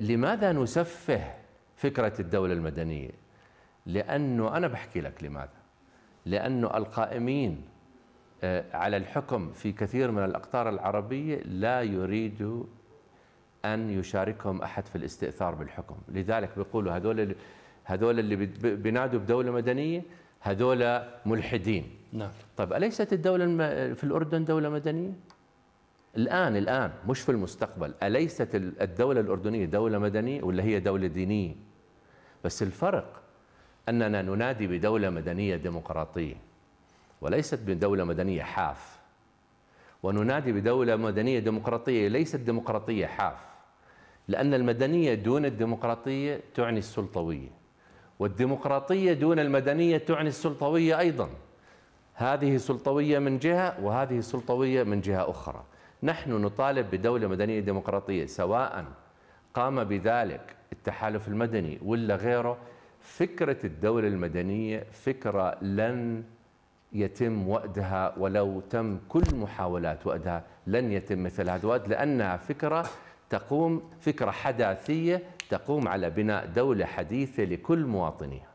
لماذا نسفه فكرة الدولة المدنية لأنه أنا بحكي لك لماذا لأنه القائمين آه، على الحكم في كثير من الأقطار العربية لا يريد أن يشاركهم أحد في الاستئثار بالحكم لذلك بيقولوا هذول هذول اللي بينادوا بدولة مدنية هذول ملحدين نعم. طيب أليست الدولة في الأردن دولة مدنية؟ الآن الآن مش في المستقبل أليست الدولة الأردنية دولة مدنية ولا هي دولة دينية بس الفرق أننا ننادي بدولة مدنية ديمقراطية وليست بدولة مدنية حاف وننادي بدولة مدنية ديمقراطية ليست ديمقراطية حاف لأن المدنية دون الديمقراطية تعني السلطوية والديمقراطية دون المدنية تعني السلطوية أيضا هذه سلطوية من جهة وهذه سلطوية من جهة أخرى نحن نطالب بدولة مدنية ديمقراطية سواء قام بذلك التحالف المدني ولا غيره فكرة الدولة المدنية فكرة لن يتم وأدها ولو تم كل محاولات وأدها لن يتم مثل هذا الوأد لأنها فكرة تقوم فكرة حداثية تقوم على بناء دولة حديثة لكل مواطنيها